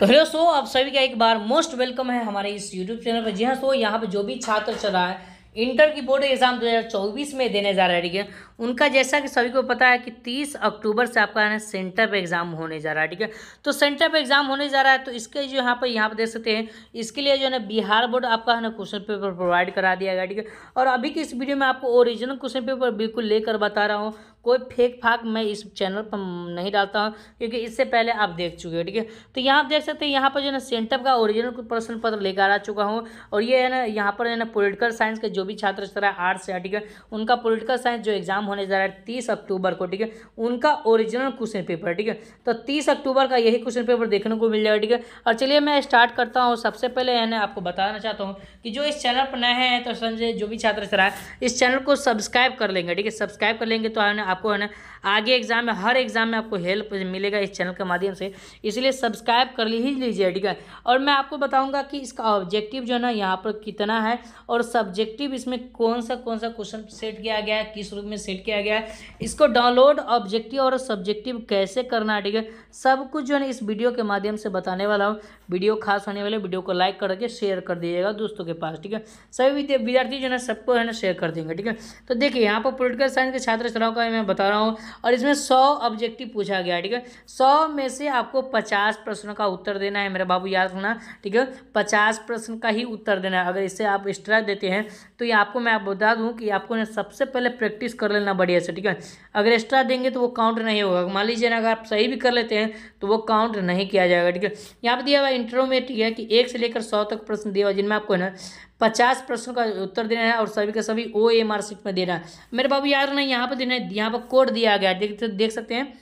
तो हेलो सो आप सभी का एक बार मोस्ट वेलकम है हमारे इस यूट्यूब चैनल पर जी हाँ सो यहाँ पे जो भी छात्र चल रहा है इंटर की बोर्ड एग्जाम 2024 में देने जा रहा है ठीक है उनका जैसा कि सभी को पता है कि तीस अक्टूबर से आपका है सेंटर पर एग्ज़ाम होने जा रहा है ठीक है तो सेंटर पर एग्ज़ाम होने जा रहा है तो इसके जो यहाँ पर यहाँ पर देख सकते हैं इसके लिए जो है ना बिहार बोर्ड आपका है ना क्वेश्चन पेपर प्रोवाइड करा दिया गया ठीक है और अभी की इस वीडियो में आपको ओरिजिनल क्वेश्चन पेपर बिल्कुल लेकर बता रहा हूँ कोई फेक फाक मैं इस चैनल पर नहीं डालता हूँ क्योंकि इससे पहले आप देख चुके हो ठीक है तो यहाँ आप देख सकते हैं यहाँ पर जो है ना सेंटअप का ओरिजिनल प्रश्न पत्र लेकर आ चुका हूँ और ये है ना यहाँ पर है ना पोलिटिकल साइंस के जो भी छात्र छात्रा आर्ट्स है ठीक है उनका पोलिटिकल साइंस जो एग्जाम होने जा रहा है तीस अक्टूबर को ठीक है उनका ओरिजिनल क्वेश्चन पेपर ठीक है तो तीस अक्टूबर का यही क्वेश्चन पेपर देखने को मिल जाएगा ठीक है और चलिए मैं स्टार्ट करता हूँ सबसे पहले है ना आपको बताना चाहता हूँ कि जो इस चैनल पर नए हैं तो संजय जो भी छात्र चला है इस चैनल को सब्सक्राइब कर लेंगे ठीक है सब्सक्राइब कर लेंगे तो आपको है ना आगे एग्जाम में हर एग्जाम में आपको हेल्प मिलेगा इस चैनल के माध्यम से इसलिए सब्सक्राइब कर ही लीजिए ठीक है और मैं आपको बताऊँगा कि इसका ऑब्जेक्टिव जो है ना यहाँ पर कितना है और सब्जेक्टिव इसमें कौन सा कौन सा क्वेश्चन सेट किया गया है किस रूप में सेट किया गया है इसको डाउनलोड ऑब्जेक्टिव और सब्जेक्टिव कैसे करना है ठीक है सब कुछ जो है इस वीडियो के माध्यम से बताने वाला हूँ वीडियो खास होने वाले वीडियो को लाइक करके शेयर कर दीजिएगा दोस्तों के पास ठीक है सभी विद्यार्थी जो है सबको है ना शेयर कर देंगे ठीक है तो देखिए यहाँ पर पोलिटिकल साइंस के छात्र छात्राओं का मैं बता रहा हूँ और इसमें सौ ऑब्जेक्टिव पूछा गया ठीक है सौ में से आपको पचास प्रश्नों का उत्तर देना है मेरे बाबू याद रखना ठीक है पचास प्रश्न का ही उत्तर देना है अगर इससे आप एक्स्ट्रा देते हैं तो ये आपको मैं आप बता दूँ कि आपको ना सबसे पहले प्रैक्टिस कर लेना बढ़िया से ठीक है अगर एक्स्ट्रा देंगे तो वो काउंट नहीं होगा मान लीजिए ना अगर आप सही भी कर लेते हैं तो वो काउंट नहीं किया जाएगा ठीक है यहाँ पर दिया हुआ इंटरव्यू में ठीक है कि एक से लेकर सौ तक प्रश्न दिया हुआ जिनमें आपको ना पचास प्रश्नों का उत्तर देना है और सभी का सभी ओ ए मार्कशीट सीट में देना है मेरे बाबू यार नहीं यहाँ पर देना है यहाँ पर कोड दिया गया है देख तो देख सकते हैं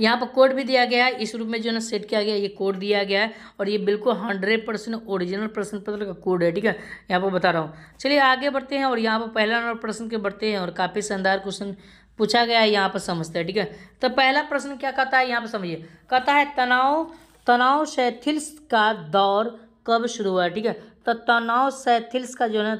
यहाँ पर कोड भी दिया गया है इस रूप में जो है ना सेट किया गया ये कोड दिया गया है और ये बिल्कुल हंड्रेड परसेंट ओरिजिनल प्रश्न पत्र का कोड है ठीक है यहाँ पर बता रहा हूँ चलिए आगे बढ़ते हैं और यहाँ पर पहला नंबर प्रश्न के बढ़ते हैं और काफ़ी शानदार क्वेश्चन पूछा गया है यहाँ पर समझते हैं ठीक है तो पहला प्रश्न क्या कहता है यहाँ पर समझिए कहता है तनाव तनाव शैथिल का दौर कब शुरू हुआ ठीक है तो तनाव सैथिल्स का जो है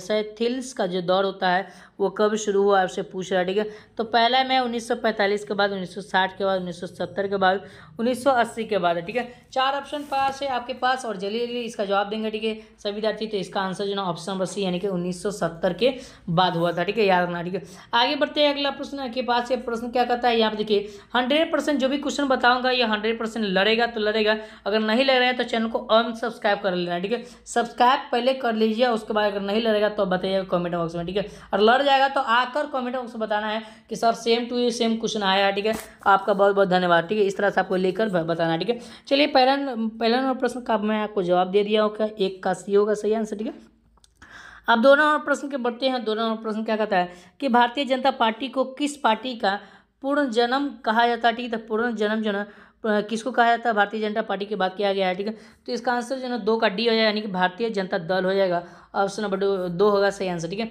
सैथिल्स का जो दौर होता है वो कब शुरू हुआ आपसे पूछ रहा है ठीक है तो पहला मैं 1945 के बाद 1960 के बाद 1970 के बाद 1980 के बाद ठीक है चार ऑप्शन पास है आपके पास और जल्दी जल्दी इसका जवाब देंगे ठीक है सभी विद्यार्थी तो इसका आंसर जो ना ऑप्शन नंबर सी यानी कि 1970 के बाद हुआ था ठीक है याद रखना ठीक है आगे बढ़ते हैं अगला प्रश्न के पास ये प्रश्न क्या कहता है यहाँ पर देखिए हंड्रेड जो भी क्वेश्चन बताऊंगा ये हंड्रेड लड़ेगा तो लड़ेगा अगर नहीं लग रहा है तो चैनल को अनसब्सक्राइब कर लेना ठीक है सब्सक्राइब पहले कर लीजिए उसके बाद अगर नहीं लड़ेगा तो बताइए कॉमेंट बॉक्स में ठीक है और लड़ जाएगा तो आकर कॉमेंट बॉक्स में बताना है कि sir same to you same question आया ठीक है आपका बहुत बहुत धन्यवाद ठीक है इस तरह से आपको लेकर बताना है ठीक है चलिए पहला पहला नंबर प्रश्न का मैं आपको जवाब दे दिया होगा एक का सी होगा सही आंसर ठीक है अब दोनों नंबर प्रश्न के बढ़ते हैं दोनों नंबर प्रश्न क्या कहता है कि भारतीय जनता पार्टी को किस पार्टी का पूर्ण जन्म कहा जाता है ठीक है तो पूर्ण जन्म जो है किसको कहा जाता है भारतीय जनता पार्टी के बात किया गया है ठीक है तो इसका आंसर जो है दो का डी हो जाएगा यानी कि भारतीय जनता दल हो जाएगा ऑप्शन नंबर दो होगा सही आंसर ठीक है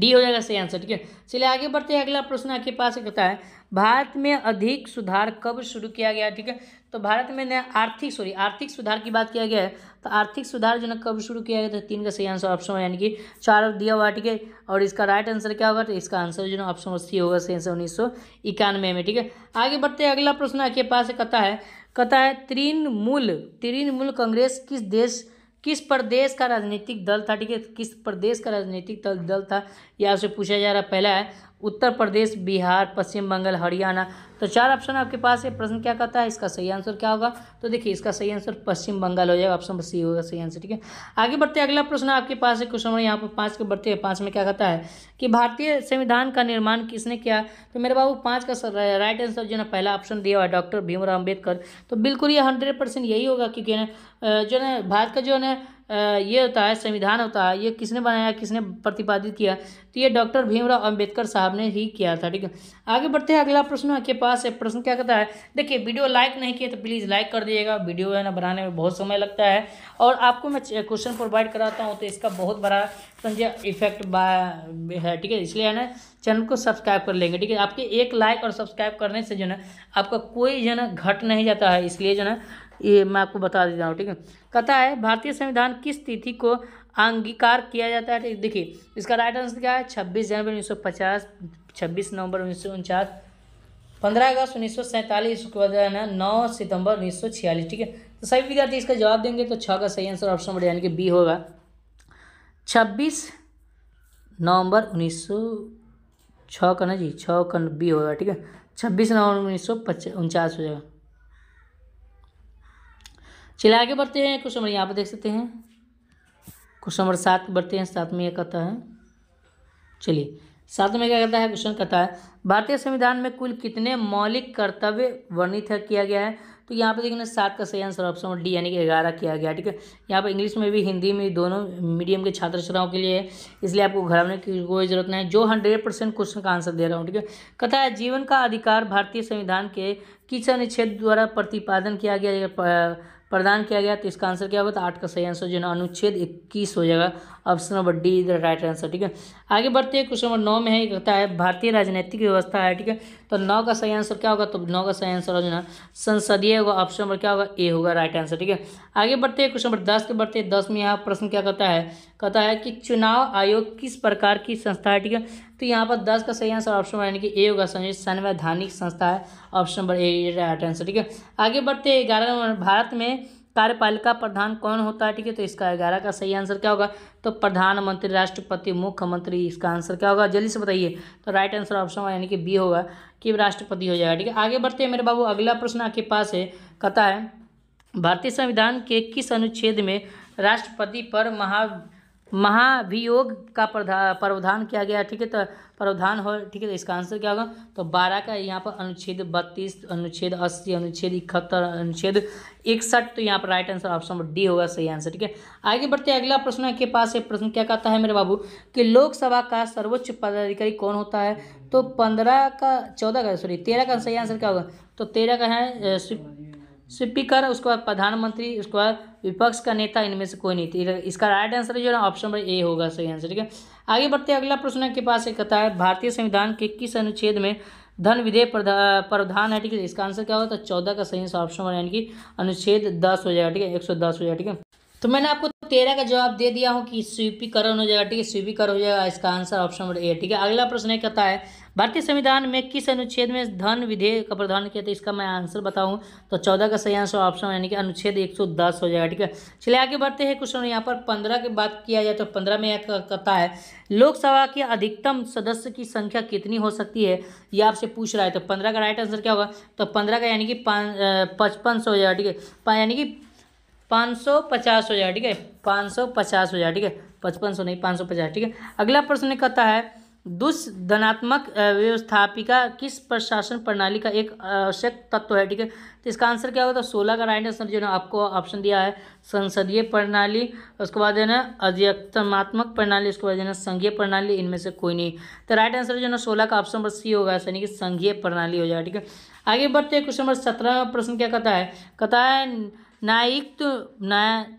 डी हो जाएगा सही आंसर ठीक है चलिए आगे बढ़ते हैं अगला प्रश्न आपके पास कहता है भारत में अधिक सुधार कब शुरू किया गया ठीक है तो भारत में नया आर्थिक सॉरी आर्थिक सुधार की बात किया गया है तो आर्थिक सुधार जो ना कब शुरू किया गया था तीन का सही आंसर ऑप्शन यानी कि चार दिया हुआ ठीक है और इसका राइट आंसर क्या होगा तो इसका आंसर जो ना ऑप्शन सी होगा सही आंसर उन्नीस सौ इक्यानवे में ठीक है आगे बढ़ते हैं अगला प्रश्न आपके पास कहता है कहता है तृणमूल तृणमूल कांग्रेस किस देश किस प्रदेश का राजनीतिक दल था ठीक है किस प्रदेश का राजनीतिक दल था यह आपसे पूछा जा रहा पहला है उत्तर प्रदेश बिहार पश्चिम बंगाल हरियाणा तो चार ऑप्शन आपके पास है प्रश्न क्या कहता है इसका सही आंसर क्या होगा तो देखिए इसका सही आंसर पश्चिम बंगाल हो जाएगा ऑप्शन सी होगा सही आंसर ठीक है आगे बढ़ते हैं अगला प्रश्न आपके पास है क्वेश्चन नंबर यहाँ पर पाँच के बढ़ते हैं पाँच में क्या कहता है कि भारतीय संविधान का निर्माण किसने किया तो मेरे बाबू पाँच का राइट आंसर जो है ना पहला ऑप्शन दिया हुआ है डॉक्टर भीमराव अम्बेडकर तो बिल्कुल ये हंड्रेड परसेंट यही होगा क्योंकि जो है भारत का जो है ये होता है संविधान होता है ये किसने बनाया किसने प्रतिपादित किया तो ये डॉक्टर भीमराव अंबेडकर साहब ने ही किया था ठीक है आगे बढ़ते हैं अगला प्रश्न आपके पास है प्रश्न क्या कहता है देखिए वीडियो लाइक नहीं किए तो प्लीज़ लाइक कर दीजिएगा वीडियो है ना बनाने में बहुत समय लगता है और आपको मैं क्वेश्चन प्रोवाइड कराता हूँ तो इसका बहुत बड़ा संजय इफेक्ट है ठीक है इसलिए है ना चैनल को सब्सक्राइब कर लेंगे ठीक है आपके एक लाइक और सब्सक्राइब करने से जो है आपका कोई जो है ना घट नहीं जाता है इसलिए जो है ना ये मैं आपको बता देता हूँ ठीक है कहता है भारतीय संविधान किस तिथि को अंगीकार किया जाता है देखिए इसका राइट आंसर क्या है छब्बीस जनवरी उन्नीस सौ पचास छब्बीस नवंबर उन्नीस सौ उनचास पंद्रह अगस्त उन्नीस सौ सैंतालीस उसके बाद है नौ सितंबर उन्नीस सौ छियालीस ठीक है तो सभी विद्यार्थी इसका जवाब देंगे तो छः का सही आंसर ऑप्शन नंबर यानी कि बी होगा छब्बीस नवंबर उन्नीस सौ छः का ना जी छः का बी होगा ठीक है छब्बीस नवंबर उन्नीस सौ पचास उनचास हो जाएगा चलिए आगे बढ़ते हैं क्वेश्चन नंबर यहाँ पर देख सकते हैं क्वेश्चन नंबर सात बढ़ते हैं सात में यह कहता है चलिए सात में क्या कहता है क्वेश्चन कहता है भारतीय संविधान में कुल कितने मौलिक कर्तव्य वर्णित किया गया है तो यहाँ पर देखना सात का सही आंसर ऑप्शन डी यानी कि ग्यारह किया गया ठीक है यहाँ पर इंग्लिश में भी हिंदी में दोनों मीडियम के छात्र छात्राओं के लिए है इसलिए आपको घबराने की कोई जरूरत नहीं है जो हंड्रेड परसेंट क्वेश्चन का आंसर दे रहा हूँ ठीक है कथा है जीवन का अधिकार भारतीय संविधान के किस अनुच्छेद द्वारा प्रतिपादन किया गया प्रदान किया गया तो इसका आंसर क्या होगा तो आठ का सही आंसर जो है ना अनुच्छेद इक्कीस हो जाएगा option number D is the right answer ठीक है आगे बढ़ते हैं क्वेश्चन नंबर नौ में है कहता है भारतीय राजनीतिक व्यवस्था है ठीक है तो नौ का सही आंसर क्या होगा तो नौ का सही आंसर हो जाना संसदीय होगा ऑप्शन नंबर क्या होगा ए होगा राइट आंसर ठीक है आगे बढ़ते हैं क्वेश्चन नंबर दस के बढ़ते हैं दस में यहाँ प्रश्न क्या कहता है कहता है कि चुनाव आयोग किस प्रकार की संस्था है ठीक है तो यहाँ पर दस का सही आंसर ऑप्शन यानी कि ए होगा संवैधानिक संस्था है option number A right answer ठीक है आगे बढ़ते हैं ग्यारह नंबर भारत में कार्यपालिका प्रधान कौन होता है ठीक है तो इसका ग्यारह का सही आंसर क्या होगा तो प्रधानमंत्री राष्ट्रपति मुख्यमंत्री इसका आंसर क्या होगा जल्दी से बताइए तो राइट आंसर ऑप्शन यानी कि बी होगा कि राष्ट्रपति हो जाएगा ठीक है आगे बढ़ते हैं मेरे बाबू अगला प्रश्न आपके पास है कथा है भारतीय संविधान के किस अनुच्छेद में राष्ट्रपति पर महा महाभियोग का प्रावधान किया गया ठीक है तो प्रावधान हो ठीक है तो इसका आंसर क्या होगा तो बारह का यहाँ पर अनुच्छेद बत्तीस अनुच्छेद अस्सी अनुच्छेद इकहत्तर अनुच्छेद इकसठ तो यहाँ पर राइट आंसर ऑप्शन डी होगा सही आंसर ठीक है आगे बढ़ते अगला प्रश्न के पास है प्रश्न क्या कहता है मेरे बाबू कि लोकसभा का सर्वोच्च पदाधिकारी कौन होता है तो पंद्रह का चौदह का सॉरी तेरह का सही आंसर क्या होगा तो तेरह का है स्पीकर उसके बाद प्रधानमंत्री उसके बाद विपक्ष का नेता इनमें से कोई नहीं थी इसका राइट आंसर जो है ना ऑप्शन नंबर ए होगा सही आंसर ठीक है आगे बढ़ते अगला प्रश्न के पास एक कहता है भारतीय संविधान के किस अनुच्छेद में धन विधेय प्रावधान है ठीक है इसका आंसर क्या होगा तो चौदह का सही आंसर ऑप्शन नंबर यानी कि अनुच्छेद दस हो जाएगा ठीक है एक सौ दस हो जाएगा ठीक है तो मैंने आपको तेरह का जवाब दे दिया हूँ कि स्वीपीकरण हो जाएगा ठीक है स्वीपीकरण हो जाएगा इसका आंसर ऑप्शन नंबर ए ठीक है अगला प्रश्न कहता है भारतीय संविधान में किस अनुच्छेद में धन विधेयक का प्रावधान किया था इसका मैं आंसर बताऊं तो चौदह का सही आंसर ऑप्शन यानी कि अनुच्छेद एक सौ दस हो जाएगा ठीक है चलिए आगे बढ़ते हैं क्वेश्चन यहाँ पर पंद्रह की बात किया जाए तो पंद्रह में यह कहता है लोकसभा के अधिकतम सदस्य की संख्या कितनी हो सकती है यह आपसे पूछ रहा है तो पंद्रह का राइट आंसर क्या होगा तो पंद्रह का यानी कि पचपन सौ हो जाएगा ठीक है यानी कि पाँच सौ पचास हो जाएगा ठीक है पाँच सौ पचास हो जाएगा ठीक है पचपन सौ नहीं पाँच सौ पचास ठीक है अगला प्रश्न कहता है दुष्धनात्मक व्यवस्थापिका किस प्रशासन प्रणाली का एक आवश्यक तत्व है ठीक है तो इसका आंसर क्या होगा तो सोलह का राइट आंसर जो है आपको ऑप्शन दिया है संसदीय प्रणाली उसके बाद जो है ना अध्यक्षमात्मक प्रणाली उसके बाद जो है ना संघीय प्रणाली इनमें से कोई नहीं तो राइट आंसर जो है ना सोलह का ऑप्शन नंबर सी होगा यानी कि संघीय प्रणाली हो जाएगा ठीक है आगे बढ़ते हैं क्वेश्चन नंबर सत्रह प्रश्न क्या कहता है कहता है न्यायिक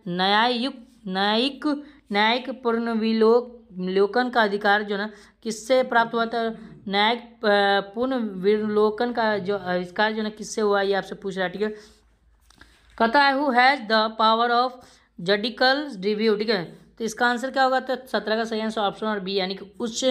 न्यायुक्त न्यायिक न्यायिक पुनर्विलोक लोकन का अधिकार जो ना किससे प्राप्त हुआ था न्यायिक पुनर्विलोकन का जो अधिकार जो ना किससे हुआ ये आपसे पूछ रहा है ठीक है कथा है who has the power of judicial review ठीक है तो इसका आंसर क्या होगा तो सत्रह का सही आंसर ऑप्शन और बी यानी कि उच्च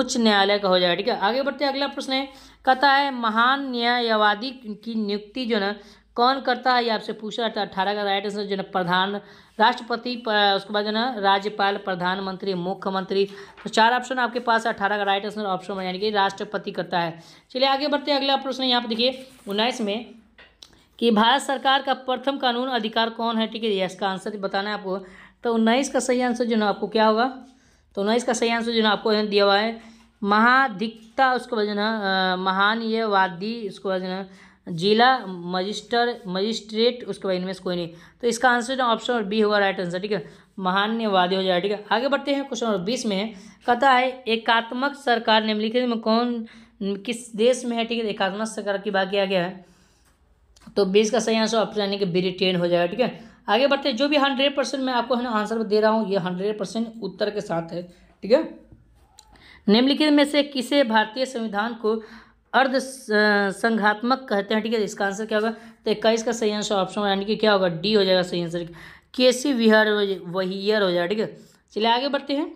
उच्च न्यायालय का हो जाएगा ठीक है आगे बढ़ते अगला प्रश्न है कथा है महान न्यायवादी की नियुक्ति जो है ना कौन करता है ये आपसे पूछा था अठारह का राइट आंसर जो है प्रधान राष्ट्रपति उसके बाद जो है राज्यपाल प्रधानमंत्री मुख्यमंत्री तो चार ऑप्शन आपके पास है अठारह का राइट आंसर ऑप्शन यानी कि राष्ट्रपति करता है चलिए आगे बढ़ते हैं अगला प्रश्न यहाँ पर देखिए उन्नीस में कि भारत सरकार का प्रथम कानून अधिकार कौन है ठीक है इसका आंसर बताना है आपको तो उन्नीस का सही आंसर जो है आपको क्या होगा तो उन्नीस का सही आंसर जो है आपको दिया हुआ है महाधिकता उसके बाद जो है महान ये वादी उसके बाद जो है जिला मजिस्टर मजिस्ट्रेट उसके बाद इनमें से कोई नहीं तो इसका आंसर ऑप्शन बी होगा राइट आंसर ठीक है महान्यवादी हो जाएगा ठीक है आगे बढ़ते हैं क्वेश्चन नंबर बीस में कथा है एकात्मक सरकार निम्नलिखित में कौन किस देश में है ठीक है एकात्मक सरकार की बात किया गया है तो बीस का सही आंसर ऑप्शन यानी कि ब्रिटेन हो जाएगा ठीक है आगे बढ़ते हैं जो भी हंड्रेड परसेंट मैं आपको है ना आंसर दे रहा हूँ ये हंड्रेड परसेंट उत्तर के साथ है ठीक है निम्नलिखित में से किसे भारतीय संविधान को अर्ध संघात्मक कहते हैं ठीक है इसका आंसर क्या होगा तो इक्कीस का सही आंसर ऑप्शन यानी कि क्या होगा डी हो जाएगा सही आंसर के सी विहार वहीयर हो जाएगा ठीक है चलिए आगे बढ़ते हैं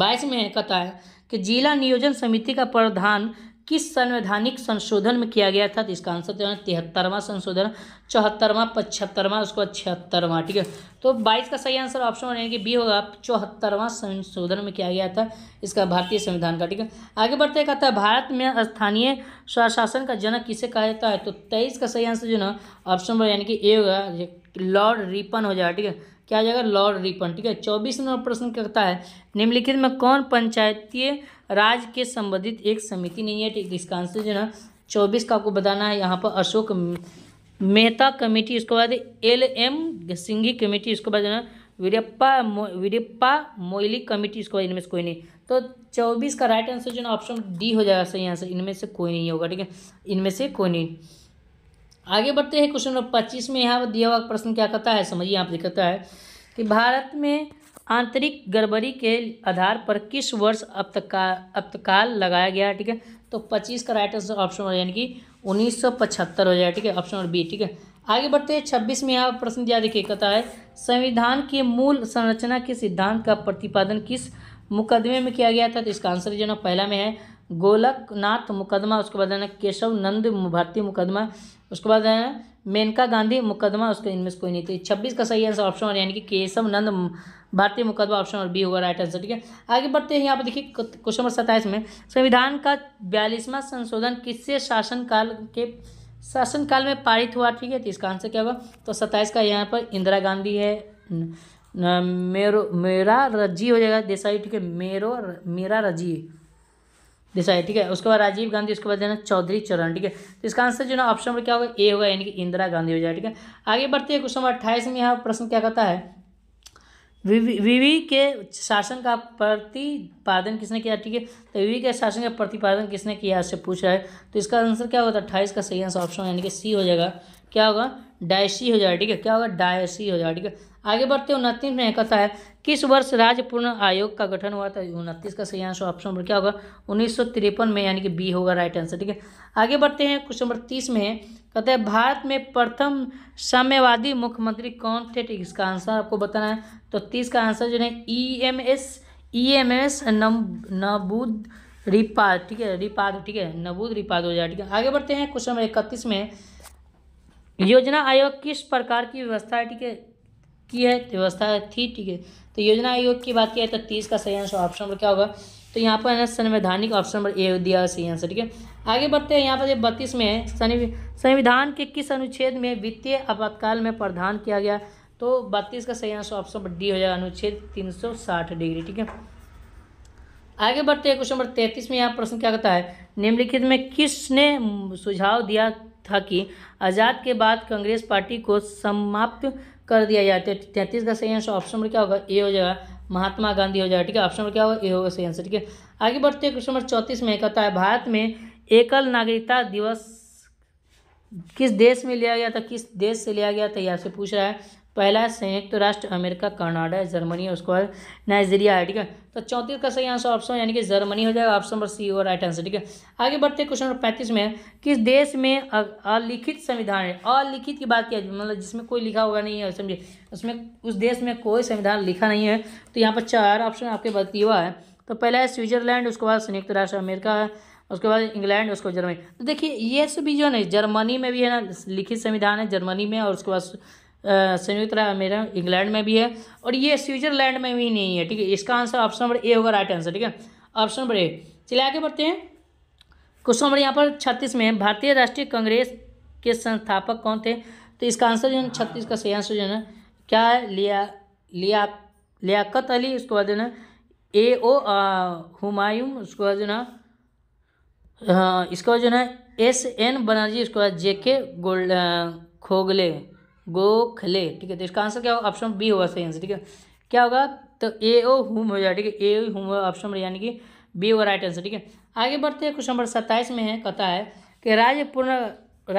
बाईस में कहता है कि जिला नियोजन समिति का प्रधान किस संवैधानिक संशोधन में किया गया था तो इसका आंसर जो तो है तिहत्तरवां संशोधन चौहत्तरवां पचहत्तरवां उसको बाद छिहत्तरवां ठीक है तो बाईस का सही आंसर ऑप्शन यानी कि बी होगा चौहत्तरवां संशोधन में किया गया था इसका भारतीय संविधान का ठीक है आगे बढ़ते कहता है भारत में स्थानीय स्वशासन का जनक किसे कहा जाता है तो तेईस का सही आंसर जो ना ऑप्शन नंबर यानी कि ए होगा लॉर्ड रिपन हो जाएगा ठीक है क्या जाएगा लॉर्ड रिपन ठीक है चौबीस नंबर प्रश्न करता है निम्नलिखित में कौन पंचायतीय राज्य के संबंधित एक समिति नहीं है ठीक इसका आंसर जो है चौबीस का आपको बताना है यहाँ पर अशोक मेहता कमेटी उसके बाद एल एम सिंघी कमेटी उसके बाद जो है वीरप्पा मो, वीरप्पा मोइली कमेटी उसके बाद इनमें से कोई नहीं तो चौबीस का राइट आंसर जो ना ऑप्शन डी हो जाएगा सही आंसर इनमें से कोई नहीं होगा ठीक है इनमें से कोई नहीं आगे बढ़ते हैं क्वेश्चन नंबर पच्चीस में यहाँ पर दिया हुआ प्रश्न क्या कहता है समझिए यहाँ पर कहता है कि भारत में आंतरिक गड़बड़ी के आधार पर किस वर्ष अब्तकाल लगाया गया ठीक है तो पच्चीस का राइट आंसर ऑप्शन हो यानी कि उन्नीस हो जाए ठीक है ऑप्शन नंबर बी ठीक है आगे बढ़ते हैं छब्बीस में यहाँ प्रश्न दिया देखिए कहता है संविधान के मूल संरचना के सिद्धांत का प्रतिपादन किस मुकदमे में किया गया था तो इसका आंसर जो ना पहला में है गोलकनाथ मुकदमा उसके बाद है ना केशव नंद भारतीय मुकदमा उसके बाद मेनका गांधी मुकदमा उसके इनमें से कोई नहीं थी छब्बीस का सही आंसर ऑप्शन और यानी कि केशव नंद भारतीय मुकदमा ऑप्शन और बी होगा राइट आंसर ठीक है आगे बढ़ते हैं यहाँ पर देखिए क्वेश्चन नंबर सत्ताईस में संविधान का बयालीसवां संशोधन किससे शासनकाल के शासनकाल में पारित हुआ ठीक है तो इसका आंसर क्या होगा तो सत्ताईस का यहाँ पर इंदिरा गांधी है मेरो मेरा रजी हो जाएगा देसाई ठीक है मेरो मेरा रजी है ठीक है उसके बाद राजीव गांधी उसके बाद जो है चौधरी चरण ठीक है तो इसका आंसर जो है ऑप्शन नंबर क्या होगा ए होगा यानी कि इंदिरा गांधी हो जाए ठीक है आगे बढ़ते हैं क्वेश्चन नंबर अट्ठाईस में यहाँ प्रश्न क्या कहता है विवी विवी के शासन का प्रतिपादन किसने किया ठीक है तो विवी के शासन का प्रतिपादन किसने किया इससे पूछ रहा है तो इसका आंसर क्या होगा अट्ठाईस का सही आंसर ऑप्शन यानी कि सी हो जाएगा क्या होगा डायसी हो जाएगा ठीक है क्या होगा डायसी हो जाएगा ठीक है आगे बढ़ते उनतीस में कहता है किस वर्ष राज्य पूर्ण आयोग का गठन हुआ था उनतीस का सही आंसर ऑप्शन नंबर क्या होगा उन्नीस में यानी कि बी होगा राइट आंसर ठीक है आगे बढ़ते हैं क्वेश्चन नंबर तीस में कहते हैं भारत में प्रथम साम्यवादी मुख्यमंत्री कौन थे ठीक इसका आंसर आपको बताना है तो तीस का आंसर जो है E M S E M S Namboodiripad ठीक है रिपाद ठीक है नबूद रिपाद हो जाए ठीक है आगे बढ़ते हैं क्वेश्चन नंबर इकतीस में योजना आयोग किस प्रकार की व्यवस्था है ठीक है की है व्यवस्था थी ठीक है तो योजना आयोग की बात किया तो तीस का सही आंसर ऑप्शन नंबर क्या होगा तो यहाँ पर है संवैधानिक ऑप्शन नंबर ए दिया सही आंसर ठीक है आगे बढ़ते हैं यहाँ पर बत्तीस में है संविधान के किस अनुच्छेद में वित्तीय आपातकाल में प्रधान किया गया तो बत्तीस का सही आंसर ऑप्शन नंबर डी हो जाएगा अनुच्छेद तीन सौ साठ डिग्री ठीक है आगे बढ़ते हैं क्वेश्चन नंबर तैंतीस में यहाँ प्रश्न क्या कहता है निम्नलिखित में किसने सुझाव दिया था कि आज़ाद के बाद कांग्रेस पार्टी को समाप्त कर दिया जाए तैंतीस का सही आंसर ऑप्शन नंबर क्या होगा ए हो जाएगा महात्मा गांधी हो जाएगा ठीक है ऑप्शन नंबर क्या होगा ए होगा सही आंसर ठीक है आगे बढ़ते हैं क्वेश्चन नंबर चौंतीस में कहता है भारत में एकल नागरिकता दिवस किस देश में लिया गया था किस देश से लिया गया था यहाँ से पूछ रहा है पहला संयुक्त राष्ट्र अमेरिका कनाडा जर्मनी है उसके बाद नाइजीरिया है ठीक है तो चौंतीस का सही आंसर ऑप्शन यानी कि जर्मनी हो जाएगा ऑप्शन नंबर सी और राइट आंसर ठीक है आगे बढ़ते क्वेश्चन नंबर पैंतीस में किस देश में अलिखित संविधान है अलिखित की बात किया मतलब जिसमें कोई लिखा हुआ नहीं है समझिए उसमें उस देश में कोई संविधान लिखा नहीं है तो यहाँ पर चार ऑप्शन आपके बदती हुआ है तो पहला है स्विट्जरलैंड उसके बाद संयुक्त राष्ट्र अमेरिका है उसके बाद इंग्लैंड उसको जर्मनी तो देखिए ये सभी जो है ना जर्मनी में भी है ना लिखित संविधान है जर्मनी में और उसके बाद संयुक्त राज्य अमेरिका इंग्लैंड में भी है और ये स्विट्जरलैंड में भी नहीं है ठीक है इसका आंसर ऑप्शन नंबर ए होगा राइट आंसर ठीक है ऑप्शन नंबर ए चलिए आगे बढ़ते हैं क्वेश्चन नंबर यहाँ पर छत्तीस में भारतीय राष्ट्रीय कांग्रेस के संस्थापक कौन थे तो इसका आंसर जो है छत्तीस का सही आंसर जो है क्या है लिया लिया लियाकत अली उसके बाद जो है ए ओ हुमायूं उसके बाद जो है हाँ, इसके बाद जो है एस एन बनर्जी उसके बाद जे के गोल्ड खोगले गोखले ठीक है तो इसका आंसर क्या होगा ऑप्शन बी होगा सही आंसर ठीक है क्या होगा तो ए ओ हुम हो जाएगा ठीक है ए ओ हुम होगा ऑप्शन नंबर यानी कि बी होगा राइट आंसर ठीक है आगे बढ़ते हैं क्वेश्चन नंबर सत्ताईस में है कहता है कि राज्य पुनः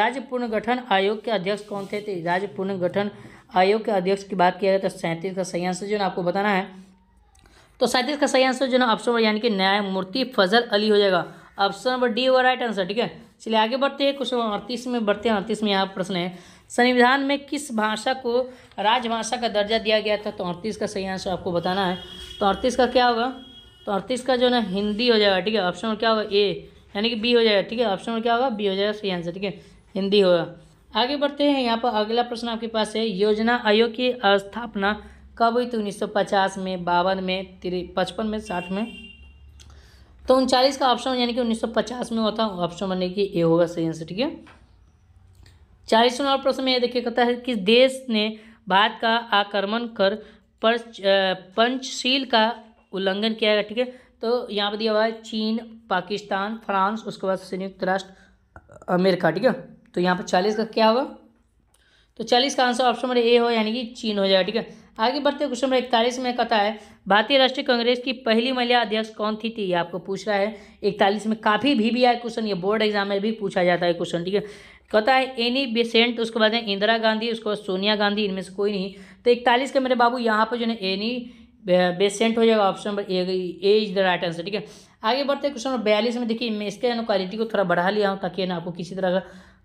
राज्य पुनर्गठन आयोग के अध्यक्ष कौन थे तो राज्य पुनर्गठन आयोग के अध्यक्ष की बात किया जाए तो सैंतीस का सही आंसर जो है आपको बताना है तो सैंतीस का सही आंसर जो है ऑप्शन नंबर यानी कि न्यायमूर्ति फजल अली हो जाएगा ऑप्शन नंबर डी होगा राइट आंसर ठीक है चलिए आगे बढ़ते हैं क्वेश्चन अड़तीस में बढ़ते हैं अड़तीस में यहाँ प्रश्न है संविधान में किस भाषा को राजभाषा का दर्जा दिया गया था तो अड़तीस का सही आंसर आपको बताना है तो अड़तीस का क्या होगा तो अड़तीस का जो ना हिंदी हो जाएगा ठीक है ऑप्शन में क्या होगा ए यानी कि बी हो जाएगा ठीक है ऑप्शन में क्या होगा बी हो जाएगा सही आंसर ठीक है हिंदी होगा आगे बढ़ते हैं यहाँ पर अगला प्रश्न आपके पास है योजना आयोग की स्थापना कब हुई थी उन्नीस में बावन में तिर पचपन में साठ में तो उनचालीस का ऑप्शन यानी कि 1950 में होता ऑप्शन बनने की ए होगा सही आंसर ठीक है चालीसवें नंबर प्रश्न में यह देखिए कहता है कि देश ने भारत का आक्रमण कर पंचशील का उल्लंघन किया है ठीक है तो यहाँ पर दिया हुआ है चीन पाकिस्तान फ्रांस उसके बाद संयुक्त राष्ट्र अमेरिका ठीक है तो यहाँ पर चालीस का क्या होगा तो चालीस का आंसर ऑप्शन नंबर ए हो यानी कि चीन हो जाएगा ठीक है आगे बढ़ते क्वेश्चन नंबर इकतालीस में कहता है भारतीय राष्ट्रीय कांग्रेस की पहली महिला अध्यक्ष कौन थी थी ये आपको पूछ रहा है इकतालीस में काफ़ी भी भी आया क्वेश्चन ये बोर्ड एग्जाम में भी पूछा जाता है क्वेश्चन ठीक है कहता है एनी बेसेंट तो उसके बाद इंदिरा गांधी उसके बाद सोनिया गांधी इनमें से कोई नहीं तो इकतालीस का मेरे बाबू यहाँ पर जो है एनी बेसेंट हो जाएगा option number A is the right answer ठीक है आगे बढ़ते हैं क्वेश्चन नंबर बयालीस में देखिए मैं इसके क्वालिटी को थोड़ा बढ़ा लिया हूँ ताकि ना आपको किसी तरह का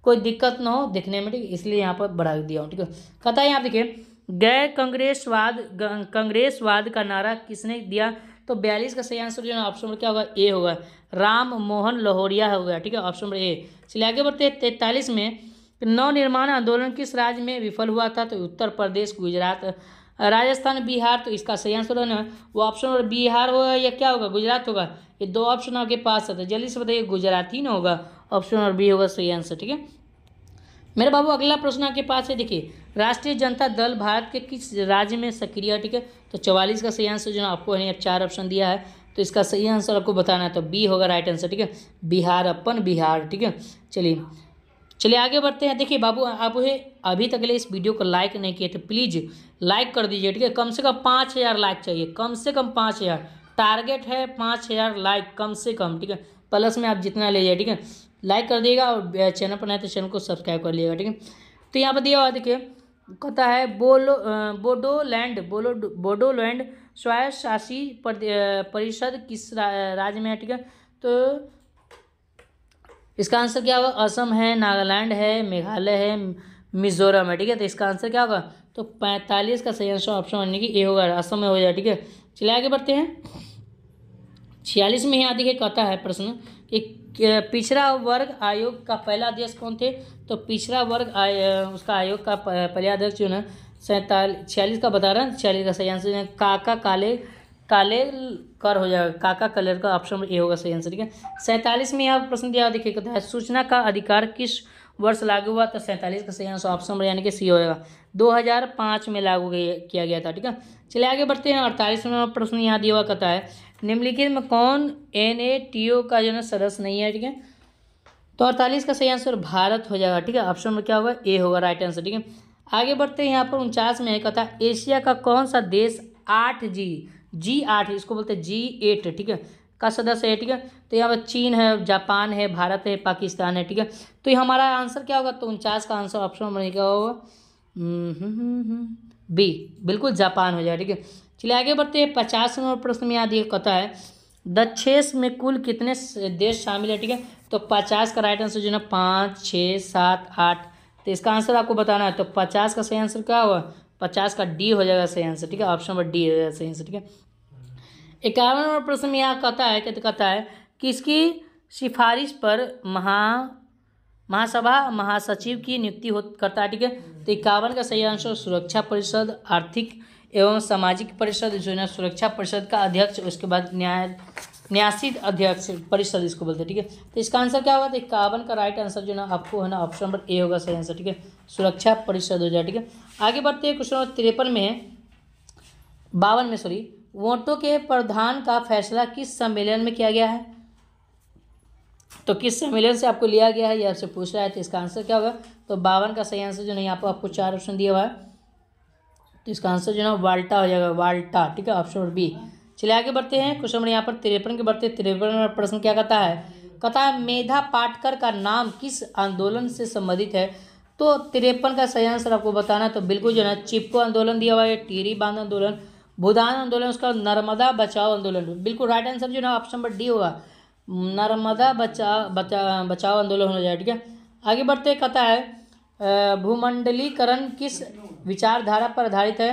कोई दिक्कत ना हो देखने में ठीक है इसलिए यहाँ पर बढ़ा दिया हूँ ठीक है कहता है यहाँ देखिए गैर कांग्रेसवाद कांग्रेसवाद का नारा किसने दिया तो बयालीस का सही आंसर जो है ऑप्शन नंबर क्या होगा ए होगा राम मोहन लोहरिया होगा ठीक है ऑप्शन नंबर ए चलिए आगे बढ़ते हैं तैंतालीस में नवनिर्माण आंदोलन किस राज्य में विफल हुआ था तो उत्तर प्रदेश गुजरात राजस्थान बिहार तो इसका सही आंसर होना वो ऑप्शन नंबर बिहार होगा या क्या होगा गुजरात होगा ये दो ऑप्शन आपके पास आता है तो जल्दी से बताइए गुजरात ही ना होगा ऑप्शन नंबर बी होगा सही आंसर ठीक है मेरे बाबू अगला प्रश्न आपके पास है देखिए राष्ट्रीय जनता दल भारत के किस राज्य में सक्रिय है ठीक है तो चवालीस का सही आंसर जो है आपको है चार ऑप्शन दिया है तो इसका सही आंसर आपको बताना है तो बी होगा राइट आंसर ठीक है बिहार अपन बिहार ठीक है चलिए चलिए आगे बढ़ते हैं देखिए बाबू आप अभी तक ले इस वीडियो को लाइक नहीं किए तो प्लीज़ लाइक कर दीजिए ठीक है कम से कम पाँच हज़ार लाइक चाहिए कम से कम पाँच हज़ार टारगेट है पाँच हज़ार लाइक कम से कम ठीक है प्लस में आप जितना ले जाइए ठीक है लाइक कर दिएगा और चैनल पर नए तो चैनल को सब्सक्राइब कर लीजिएगा ठीक है तो यहाँ पर दिया हुआ देखिए कहता है बोलो बोडोलैंड बोलो बोडोलैंड स्वयंशासी परिषद किस राज्य में है ठीक है तो इसका आंसर क्या होगा असम है नागालैंड है मेघालय है मिजोरम है ठीक है तो इसका आंसर क्या होगा तो पैंतालीस का सही आंसर ऑप्शन यानी कि ए होगा असम में हो जाए ठीक है चलिए आगे बढ़ते हैं छियालीस में यहाँ देखिए कहता है प्रश्न कि पिछड़ा वर्ग आयोग का पहला अध्यक्ष कौन थे तो पिछड़ा वर्ग आय उसका आयोग का पहला अध्यक्ष जो है सैंतालीस छियालीस का बता रहे हैं छियालीस का सही आंसर काका काले काले कर हो जाएगा काका कलर का ऑप्शन ए होगा सही आंसर ठीक है सैंतालीस में यहाँ प्रश्न दिया देखिए कहता है सूचना का अधिकार किस वर्ष लागू हुआ तो सैंतालीस का सही आंसर ऑप्शन यानी कि सी होगा 2005 में लागू किया गया था ठीक है चलिए आगे बढ़ते हैं अड़तालीस में प्रश्न यहाँ दिया हुआ कहता है निम्नलिखित में कौन एन ए टी ओ का जो है सदस्य नहीं है ठीक है तो अड़तालीस का सही आंसर भारत हो जाएगा ठीक है ऑप्शन में क्या होगा ए होगा राइट आंसर ठीक है आगे बढ़ते हैं यहाँ पर उनचास में कहता था एशिया का कौन सा देश आठ जी जी आठ इसको बोलते हैं जी एट ठीक है का सदस्य है ठीक है तो यहाँ पर चीन है जापान है भारत है पाकिस्तान है ठीक है तो ये हमारा आंसर क्या होगा तो उनचास का आंसर ऑप्शन नंबर क्या होगा बी हम्म, हम्म, हम्म, बिल्कुल जापान हो जाएगा ठीक है चलिए आगे बढ़ते हैं पचास नंबर प्रश्न में यहाँ ये कहता है दक्षेश में कुल कितने देश शामिल है ठीक है तो पचास का राइट आंसर जो है ना पाँच छः सात आठ तो इसका आंसर आपको बताना है तो पचास का सही आंसर क्या होगा पचास का डी हो जाएगा सही आंसर ठीक है ऑप्शन नंबर डी हो जाएगा सही आंसर ठीक है इक्यावन नंबर प्रश्न में यहाँ कहता है क्या कहता है किसकी सिफारिश पर महा महासभा महासचिव की नियुक्ति हो करता है ठीक है तो इक्यावन का सही आंसर सुरक्षा परिषद आर्थिक एवं सामाजिक परिषद जो है ना सुरक्षा परिषद का अध्यक्ष उसके बाद न्याय न्यासित अध्यक्ष परिषद इसको बोलते हैं ठीक है तो इसका आंसर क्या होगा तो इक्यावन का राइट आंसर जो है ना आपको है ना ऑप्शन नंबर ए होगा सही आंसर ठीक है सुरक्षा परिषद हो जाए ठीक है आगे बढ़ते हैं क्वेश्चन नंबर तिरपन में बावन में सॉरी वोटों के प्रधान का फैसला किस सम्मेलन में किया गया है तो किस सम्मेलन से आपको लिया गया है या आपसे पूछ रहा है तो इसका आंसर क्या होगा तो बावन का सही आंसर जो नहीं आपको आपको चार ऑप्शन दिया हुआ है तो इसका आंसर जो है ना वाल्टा हो जाएगा वाल्टा ठीक है ऑप्शन नंबर बी चले आगे बढ़ते हैं क्वेश्चन नंबर यहाँ पर तिरपन के बढ़ते हैं तिरपन प्रश्न क्या कहता है कहता है मेधा पाटकर का नाम किस आंदोलन से संबंधित है तो तिरपन का सही आंसर आपको बताना है तो बिल्कुल जो है ना चिपको आंदोलन दिया हुआ है टीरी बांध आंदोलन भूदान आंदोलन उसका नर्मदा बचाओ आंदोलन बिल्कुल राइट आंसर जो है ऑप्शन नंबर डी होगा नर्मदा बचाओ बचा बचाओ आंदोलन हो जाए ठीक है आगे बढ़ते कहता है भूमंडलीकरण किस विचारधारा पर आधारित है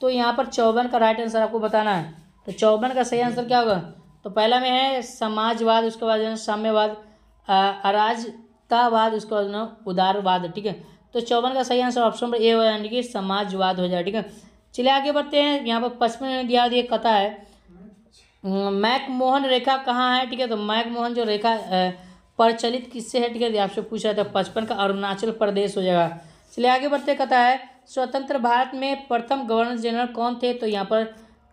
तो यहाँ पर चौवन का राइट आंसर आपको बताना है तो चौबन का सही आंसर क्या होगा तो पहला में है समाजवाद उसके बाद जो है साम्यवाद अराजतावाद उसके बाद जो उदारवाद ठीक है तो चौवन का सही आंसर ऑप्शन नंबर ए हो यानी कि समाजवाद हो जाए ठीक है चलिए आगे बढ़ते हैं यहाँ पर पचपन में दिया ये कथा है हम्म, मैक मोहन रेखा कहाँ है ठीक है तो मैक मोहन जो रेखा प्रचलित किससे है ठीक है आपसे पूछा है पचपन का अरुणाचल प्रदेश हो जाएगा चलिए आगे बढ़ते कथा है स्वतंत्र भारत में प्रथम गवर्नर जनरल कौन थे तो यहाँ पर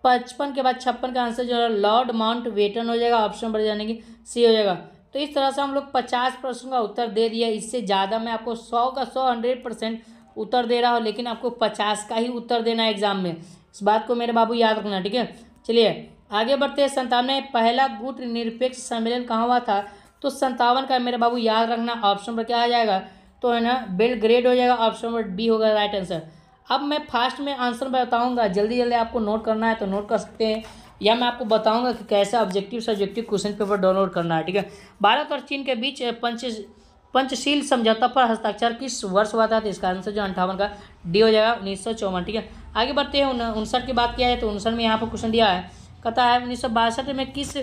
पचपन के बाद छप्पन का आंसर जो है लॉर्ड माउंट वेटन हो जाएगा ऑप्शन पर जाने की सी हो जाएगा तो इस तरह से हम लोग पचास प्रश्न का उत्तर दे दिया इससे ज़्यादा मैं आपको सौ का सौ हंड्रेड परसेंट उत्तर दे रहा हूँ लेकिन आपको पचास का ही उत्तर देना है एग्जाम में इस बात को मेरे बाबू याद रखना ठीक है चलिए आगे बढ़ते हैं संतावन पहला गुट निरपेक्ष सम्मेलन कहाँ हुआ था तो संतावन का मेरे बाबू याद रखना ऑप्शन पर क्या आ जाएगा तो है ना बेल्ट ग्रेड हो जाएगा ऑप्शन नंबर बी होगा राइट आंसर अब मैं फास्ट में आंसर बताऊंगा जल्दी जल्दी आपको नोट करना है तो नोट कर सकते हैं या मैं आपको बताऊंगा कि कैसे objective subjective question paper download करना है ठीक है भारत और चीन के बीच पंच पंचशील समझौता पर हस्ताक्षर किस वर्ष हुआ था तो इसका आंसर जो अंठावन का डी हो जाएगा उन्नीस सौ चौवन ठीक है आगे बढ़ते हैं उनसठ की बात किया है तो उनसठ में यहाँ पर क्वेश्चन दिया है कता है उन्नीस सौ बासठ में किस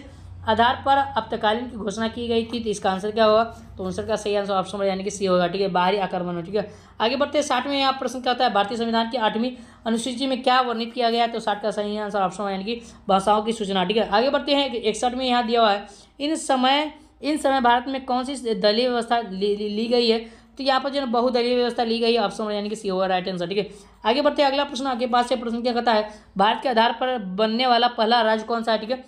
आधार पर तकालीन की घोषणा की गई थी तो इसका आंसर क्या होगा तो आंसर का सही आंसर ऑप्शन यानी कि सी होगा ठीक है बाहरी आक्रमण हो ठीक है आगे बढ़ते हैं साठवें यहाँ प्रश्न क्या होता है भारतीय संविधान की आठवीं अनुसूची में क्या वर्णित किया गया है तो साठ का सही आंसर ऑप्शन यानी कि भाषाओं की सूचना ठीक है आगे बढ़ते हैं इकसठ में यहाँ दिया हुआ है इन समय इन समय भारत में कौन सी दलीय व्यवस्था ली, ली गई है तो यहाँ पर जो है बहुदलीय व्यवस्था ली गई है ऑप्शन यानी कि सी ओवर राइट आंसर ठीक है आगे बढ़ते हैं अगला प्रश्न आगे पास से प्रश्न क्या कहता है भारत के आधार पर बनने वाला पहला राज्य कौन सा है ठीक है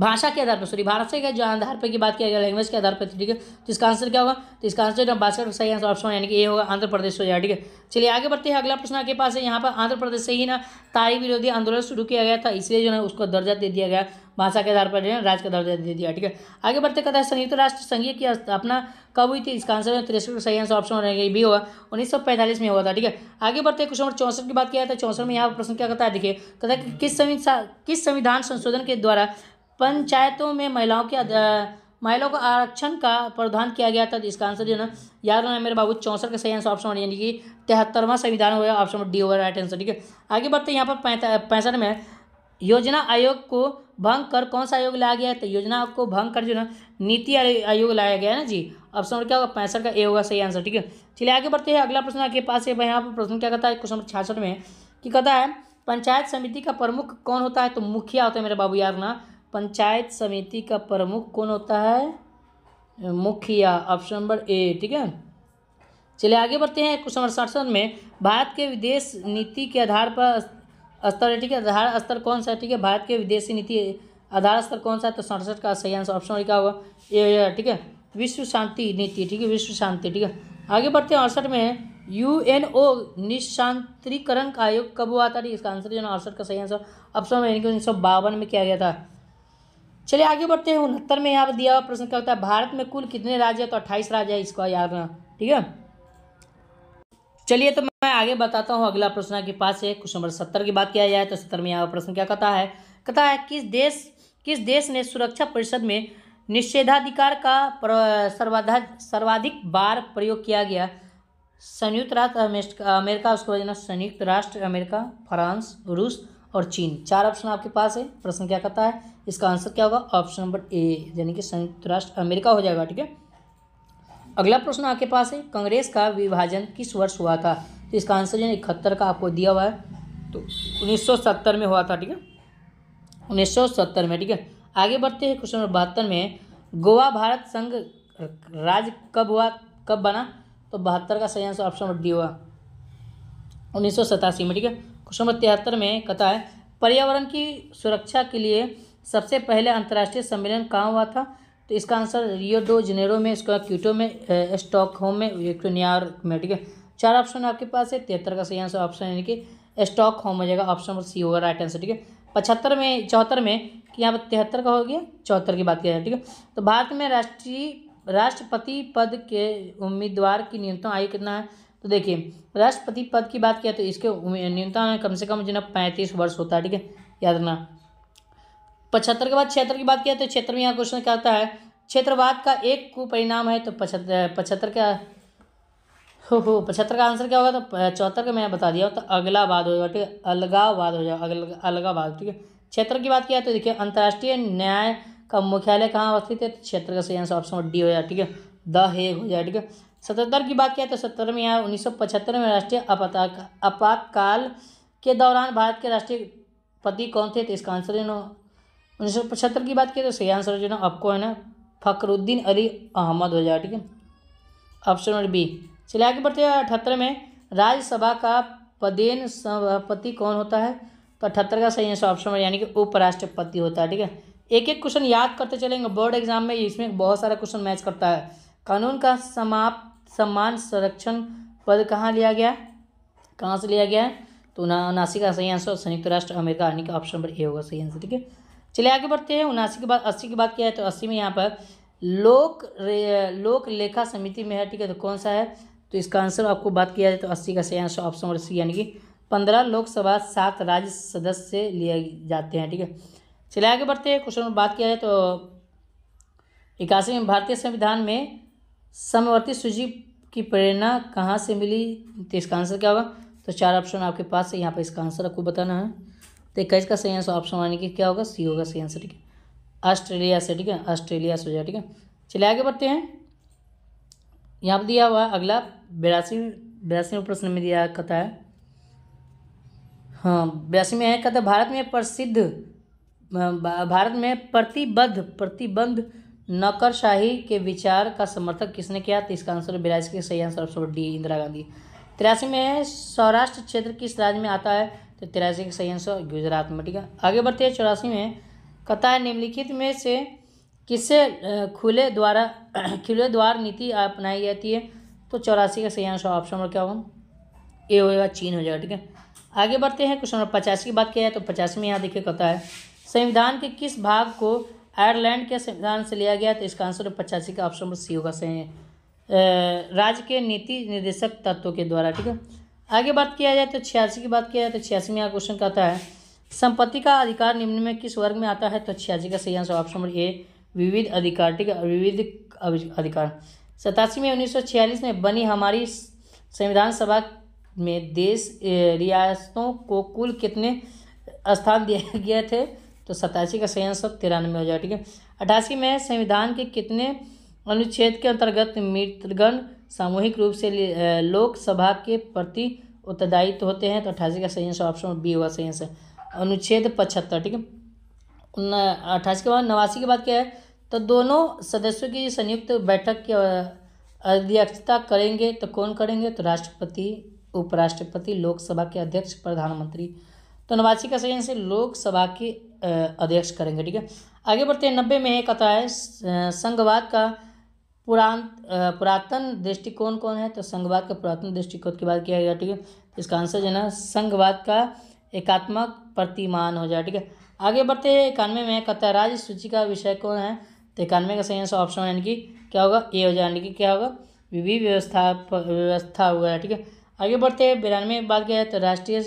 भाषा के आधार पर सॉरी भाषा के जो आधार पर की बात किया गया लैंग्वेज के आधार पर ठीक है तो इसका आंसर क्या होगा तो इसका आंसर बास्केट सही आंसर ऑप्शन यानी कि ए होगा आंध्र प्रदेश हो जाएगा ठीक है चलिए आगे बढ़ते हैं अगला प्रश्न आपके पास है यहाँ पर आंध्र प्रदेश से ही ना ताई विरोधी आंदोलन शुरू किया गया था इसलिए जो है उसको दर्जा दे दिया गया भाषा के आधार पर जो है राज्य का दर्जा दे दिया ठीक है आगे बढ़ते कथा संयुक्त राष्ट्र संघीय की स्थापना कब हुई थी इसका आंसर है तिरसठ सही आंसर ऑप्शन रहेगा बी होगा उन्नीस सौ पैंतालीस में हुआ था ठीक है आगे बढ़ते क्वेश्चन नंबर चौंसठ की बात किया था चौंसठ में यहाँ पर प्रश्न क्या कहता है देखिए कहता है किस संविधान किस संविधान संशोधन के द्वारा पंचायतों में महिलाओं के महिलाओं का आरक्षण का प्रावधान किया गया था इसका आंसर जो ना याद रहना मेरे बाबू चौंसठ का सही आंसर ऑप्शन यानी कि तिहत्तरवां संविधान हो गया option D over right answer ठीक है आगे बढ़ते हैं यहाँ पर पैंसठ में योजना आयोग को भंग कर कौन सा आयोग लाया गया है तो योजना को भंग कर जो ना नीति आयोग लाया गया है ना जी ऑप्शन क्या होगा पैंसठ का ए होगा सही आंसर ठीक है चलिए आगे बढ़ते हैं अगला प्रश्न आपके पास है यहाँ पर प्रश्न क्या कहता है क्वेश्चन छियासठ में कि कहता है पंचायत समिति का प्रमुख कौन होता है तो मुखिया होता है मेरे बाबू यार ना पंचायत समिति का प्रमुख कौन होता है मुखिया ऑप्शन नंबर ए ठीक है चलिए आगे बढ़ते हैं क्वेश्चन नंबर सड़सठ में भारत के विदेश नीति के आधार पर स्तर ठीक है आधार स्तर कौन सा है ठीक है भारत के विदेशी नीति आधार स्तर कौन सा है तो सड़सठ का सही आंसर ऑप्शन क्या होगा ए ठीक है विश्व शांति नीति ठीक है विश्व शांति ठीक है आगे बढ़ते हैं अड़सठ में यू एन ओ निशांतरीकरण आयोग कब हुआ था ठीक है इसका आंसर जो है अड़सठ का सही आंसर ऑप्शन उन्नीस सौ बावन में किया गया था चलिए आगे बढ़ते हैं उनहत्तर में यहाँ पर दिया हुआ प्रश्न क्या होता है भारत में कुल कितने राज्य है तो अट्ठाईस राज्य है इसको याद रखना ठीक है चलिए तो मैं आगे बताता हूँ अगला प्रश्न के पास है क्वेश्चन नंबर सत्तर की बात किया जाए तो सत्तर में यहाँ प्रश्न क्या कहता है कहता है किस देश किस देश ने सुरक्षा परिषद में निषेधाधिकार का सर्वाधा सर्वाधिक बार प्रयोग किया गया संयुक्त राष्ट्र अमेरिका उसको संयुक्त राष्ट्र अमेरिका फ्रांस रूस और चीन चार ऑप्शन आपके पास है प्रश्न क्या कहता है इसका आंसर क्या होगा ऑप्शन नंबर ए यानी कि संयुक्त राष्ट्र अमेरिका हो जाएगा ठीक है अगला प्रश्न आपके पास है कांग्रेस का विभाजन किस वर्ष हुआ था तो इसका आंसर यानी इकहत्तर का आपको दिया हुआ है तो उन्नीस में हुआ था ठीक है उन्नीस में ठीक है आगे बढ़ते हैं क्वेश्चन नंबर बहत्तर में गोवा भारत संघ राज्य कब हुआ कब बना तो बहत्तर का सही आंसर ऑप्शन नंबर डी हुआ उन्नीस में ठीक है सौ तिहत्तर में कथा है पर्यावरण की सुरक्षा के लिए सबसे पहले अंतर्राष्ट्रीय सम्मेलन कहाँ हुआ था तो इसका आंसर रियो डो जनेरो में इसका क्यूटो में स्टॉक होम में एक न्यूयॉर्क में ठीक है चार ऑप्शन आपके पास है तिहत्तर का सही आंसर ऑप्शन यानी कि स्टॉक होम हो जाएगा ऑप्शन नंबर सी होगा राइट आंसर ठीक है पचहत्तर में चौहत्तर में कि यहाँ पर तिहत्तर का हो गया चौहत्तर की बात किया जाए ठीक है तो भारत में राष्ट्रीय राष्ट्रपति पद के उम्मीदवार की न्यूनतम आयु कितना है तो देखिए राष्ट्रपति पद की बात किया तो इसके न्यूनतम कम से कम जो ना पैंतीस वर्ष होता है ठीक है याद रखना पचहत्तर के बाद क्षेत्र की बात किया तो क्षेत्र में यहाँ क्वेश्चन क्या होता है क्षेत्रवाद का एक कुपरिणाम है तो पचहत्तर पचहत्तर का हो हो पचहत्तर का आंसर क्या होगा तो चौहत्तर का मैंने बता दिया तो अगलावाद हो जाएगा ठीक है अलगावाद हो जाएगा अलग अलगावाद ठीक है क्षेत्र की बात किया तो देखिए अंतर्राष्ट्रीय न्याय का मुख्यालय कहाँ अवस्थित है तो क्षेत्र का सही आंसर ऑप्शन डी हो जाएगा ठीक है द हेग हो जाएगा ठीक है सतहत्तर की बात किया तो सत्तर में यहाँ उन्नीस में राष्ट्रीय आपातकाल के दौरान भारत के राष्ट्रपति कौन थे तो इसका आंसर है उन्नीस की बात किया तो सही आंसर जो ना आपको है ना फखरुद्दीन अली अहमद हो जाएगा ठीक है ऑप्शन नंबर बी चलिए आगे बढ़ते हैं अठहत्तर में राज्यसभा का पदेन सभापति कौन होता है तो अठहत्तर का सही आंसर ऑप्शन नंबर यानी कि उपराष्ट्रपति होता है ठीक है एक एक क्वेश्चन याद करते चलेंगे बोर्ड एग्जाम में इसमें बहुत सारा क्वेश्चन मैच करता है कानून का समाप्त सम्मान संरक्षण पद कहाँ लिया गया कहाँ से लिया गया है तो ना उनासी का सही आंसर संयुक्त राष्ट्र अमेरिका यानी कि ऑप्शन नंबर ए होगा सही आंसर ठीक है चलिए आगे बढ़ते हैं उनासी के बाद अस्सी की बात किया है तो अस्सी में यहाँ पर लोक लोक लेखा समिति में है ठीक है तो कौन सा है तो इसका आंसर आपको बात किया जाए तो अस्सी का सही आंसर ऑप्शन नंबर सी यानी कि पंद्रह लोकसभा सात राज्य सदस्य लिए जाते हैं ठीक है चलिए आगे बढ़ते हैं क्वेश्चन बात किया जाए तो इक्यासी में भारतीय संविधान में समवर्ती सूची की प्रेरणा कहाँ से मिली तो इसका आंसर क्या होगा तो चार ऑप्शन आपके पास है यहाँ पर इसका आंसर आपको बताना है तो इक्कीस का सही आंसर ऑप्शन वाणी कि क्या होगा सी होगा सही आंसर ठीक है ऑस्ट्रेलिया से ठीक है ऑस्ट्रेलिया से हो जाए ठीक है चलिए आगे बढ़ते हैं यहाँ पर दिया हुआ अगला बयासी बयासी प्रश्न में दिया कथा है हाँ बयासी में है कथा भारत में प्रसिद्ध भारत में प्रतिबद्ध प्रतिबंध नौकरशाही के विचार का समर्थक किसने किया तो इसका आंसर बिराज के सही answer option D Indira Gandhi तिरासी में है सौराष्ट्र क्षेत्र किस राज्य में आता है तो तिरासी का सही आंसर गुजरात में ठीक है आगे बढ़ते हैं चौरासी में कथा है निम्नलिखित में से किससे खुले द्वारा खुले द्वार नीति अपनाई जाती है तो चौरासी का सही आंसर ऑप्शन नंबर क्या होगा ए होगा चीन हो जाएगा ठीक है आगे बढ़ते हैं क्वेश्चन नंबर पचासी की बात किया जाए तो पचासी में यहाँ देखिए कथा है संविधान के किस भाग को आयरलैंड के संविधान से लिया गया तो इसका आंसर पचासी का ऑप्शन नंबर सी होगा सही है राज्य के नीति निर्देशक तत्वों के द्वारा ठीक है आगे बात किया जाए तो छियासी की बात किया जाए तो छियासी में यहाँ क्वेश्चन कहता है संपत्ति का अधिकार निम्न में किस वर्ग में आता है तो छियासी का सही आंसर ऑप्शन नंबर ए विविध अधिकार ठीक है विविध अधिकार सतासी में उन्नीस में बनी हमारी संविधान सभा में देश रियासतों को कुल कितने स्थान दिए गए थे तो सतासी का सही आंसर तिरानवे हो जाए ठीक है अठासी में संविधान के कितने अनुच्छेद के अंतर्गत मित्रगण सामूहिक रूप से लोकसभा के प्रति उत्तरदायित्व होते हैं तो अठासी का सही आंसर ऑप्शन बी हुआ सही आंसर अनुच्छेद पचहत्तर ठीक है अट्ठासी के बाद नवासी के बाद क्या है तो दोनों सदस्यों की संयुक्त बैठक की अध्यक्षता करेंगे तो कौन करेंगे तो राष्ट्रपति उपराष्ट्रपति लोकसभा के अध्यक्ष प्रधानमंत्री तो नवासी का सही आंसर लोकसभा के अध्यक्ष करेंगे ठीक है आगे बढ़ते हैं नब्बे में एक आता है संघवाद का पुरान पुरातन दृष्टिकोण कौन है तो संघवाद का पुरातन दृष्टिकोण की बात किया गया ठीक है इसका आंसर जो है ना संघवाद का एकात्मक प्रतिमान हो जाए ठीक है आगे बढ़ते हैं इक्यानवे में आता है राज्य सूची का विषय कौन है तो इक्यानवे का सही आंसर ऑप्शन यानी कि क्या होगा ए हो जाए यानी कि क्या होगा विधि व्यवस्था व्यवस्था हुआ है ठीक है आगे बढ़ते हैं बिरानवे बात किया है तो राष्ट्रीय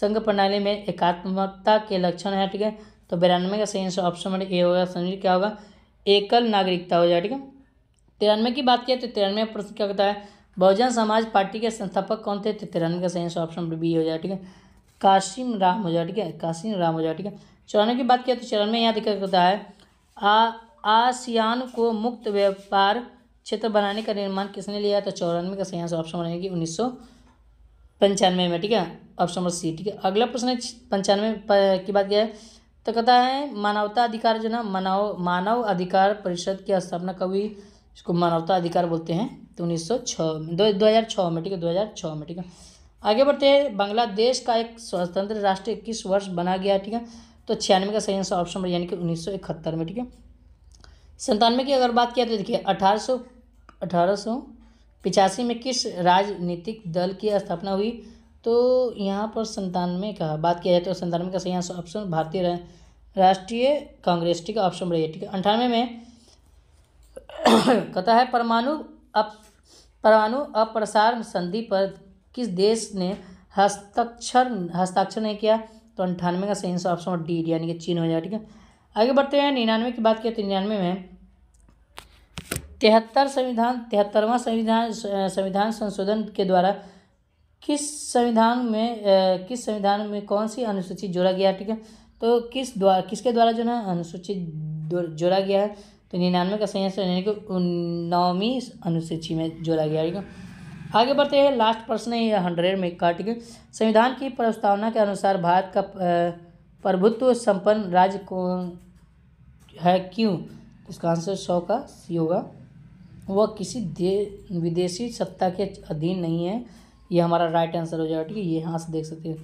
संघ प्रणाली में एकात्मकता के लक्षण है ठीक है तो बिरानवे का सही आंसर ऑप्शन नंबर ए होगा समझिए क्या होगा एकल नागरिकता हो जाए ठीक है तिरानवे की बात किया तो तिरानवे प्रश्न क्या होता है बहुजन समाज पार्टी के संस्थापक कौन थे तो तिरानवे का सही आंसर ऑप्शन नंबर बी हो जाए ठीक है काशिम राम हो जाए ठीक है काशिम राम हो जाए ठीक है चौरानवे की बात किया तो चौरानवे यहाँ दिक्कत होता है आ आसियान को मुक्त व्यापार क्षेत्र बनाने का निर्माण किसने लिया तो चौरानवे का सही आंसर ऑप्शन बनेगी उन्नीस सौ पंचानवे में ठीक है ऑप्शन नंबर सी ठीक है अगला प्रश्न है पंचानवे की बात क्या है तो कहता है मानवता अधिकार जो ना मानव मानव अधिकार परिषद की स्थापना कवि इसको मानवता अधिकार बोलते हैं तो उन्नीस सौ छः में दो दो हज़ार छः में ठीक है दो हज़ार छः में ठीक है आगे बढ़ते हैं बांग्लादेश का एक स्वतंत्र राष्ट्र इक्कीस वर्ष बना गया ठीक है तो छियानवे का सही आंसर ऑप्शन नंबर यानी कि उन्नीस सौ इकहत्तर में ठीक है संतानवे की अगर बात किया तो देखिए अठारह सौ अठारह सौ पिचासी में किस राजनीतिक दल की स्थापना हुई तो यहाँ पर संतानवे का बात किया जाए तो संतानवे का सही आंसर ऑप्शन भारतीय राष्ट्रीय कांग्रेस ठीक है ऑप्शन बढ़िया ठीक है अंठानवे में कथा है परमाणु अप परमाणु अप्रसार संधि पर किस देश ने हस्ताक्षर हस्ताक्षर नहीं किया तो अंठानवे का सही आंसर ऑप्शन डी यानी कि चीन हो जाएगा ठीक है आगे बढ़ते हैं निन्यानवे की बात किया तो निन्यानवे में तिहत्तर संविधान तिहत्तरवां संविधान संविधान संशोधन के द्वारा किस संविधान में किस संविधान में कौन सी अनुसूचित जोड़ा गया ठीक है तो किस द्वारा किसके द्वारा जो है अनुसूचित जोड़ा गया है तो निन्यानवे का संयंत्र यानी कि नौवीं अनुसूची में जोड़ा गया ठीक है आगे बढ़ते हैं लास्ट प्रश्न है हंड्रेड में का ठीक है संविधान की प्रस्तावना के अनुसार भारत का प्रभुत्व संपन्न राज्य कौन है क्यों इसका आंसर सौ का सी होगा वह किसी दे विदेशी सत्ता के अधीन नहीं है ये हमारा राइट आंसर हो जाएगा ठीक है ये यहाँ से देख सकते हैं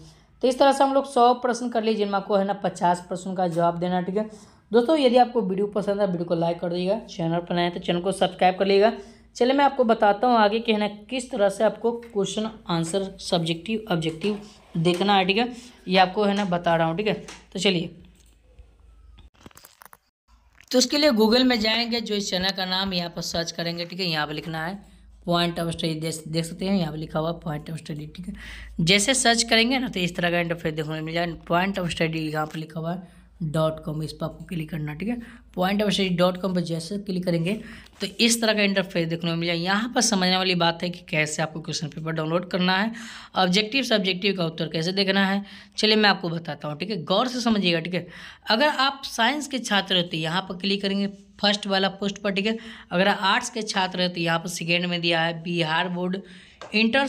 तो इस तरह से हम लोग सौ प्रश्न कर लिए जिनमें को है ना पचास प्रश्न का जवाब देना ठीक है दोस्तों यदि आपको वीडियो पसंद है वीडियो को लाइक कर दीजिएगा चैनल पर नए तो चैनल को सब्सक्राइब कर लीजिएगा चलिए मैं आपको बताता हूँ आगे कि है ना किस तरह से आपको क्वेश्चन आंसर सब्जेक्टिव ऑब्जेक्टिव देखना है ठीक है ये आपको है ना बता रहा हूँ ठीक है तो चलिए तो उसके लिए गूगल में जाएंगे जो इस चैनल का नाम यहाँ पर सर्च करेंगे ठीक है यहाँ पर लिखना है पॉइंट ऑफ स्टडी देख सकते हैं यहाँ पर लिखा हुआ पॉइंट ऑफ स्टडी ठीक है जैसे सर्च करेंगे ना तो इस तरह का इंटरफेस देखने मिल जाएगा पॉइंट ऑफ स्टडी यहाँ पर लिखा हुआ है डॉट कॉम इस पर आपको क्लिक करना ठीक है point of study dot com पर जैसे क्लिक करेंगे तो इस तरह का इंटरफेस देखने को मिल जाएगा यहाँ पर समझने वाली बात है कि कैसे आपको क्वेश्चन पेपर डाउनलोड करना है ऑब्जेक्टिव सब्जेक्टिव का उत्तर कैसे देखना है चलिए मैं आपको बताता हूँ ठीक है गौर से समझिएगा ठीक है अगर आप साइंस के छात्र हो तो यहाँ पर क्लिक करेंगे फर्स्ट वाला पोस्ट पर ठीक है अगर आर्ट्स के छात्र हो तो यहाँ पर सेकेंड में दिया है Bihar board inter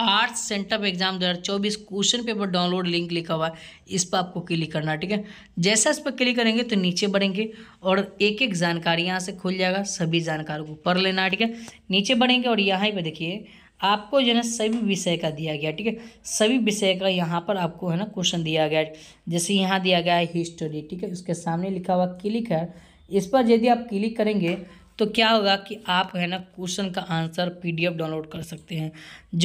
arts sent up exam दो हज़ार चौबीस क्वेश्चन पेपर डाउनलोड लिंक लिखा हुआ है इस पर आपको क्लिक करना है ठीक है जैसा इस पर क्लिक करेंगे तो नीचे बढ़ेंगे और एक एक जानकारी यहाँ से खुल जाएगा सभी जानकारों को पढ़ लेना है ठीक है नीचे बढ़ेंगे और यहाँ पर देखिए आपको जो है ना सभी विषय का दिया गया ठीक है सभी विषय का यहाँ पर आपको है ना क्वेश्चन दिया गया जैसे यहाँ दिया गया है हिस्ट्री ठीक है उसके सामने लिखा हुआ क्लिक है इस पर यदि आप क्लिक करेंगे तो क्या होगा कि आप है ना क्वेश्चन का आंसर पीडीएफ डाउनलोड कर सकते हैं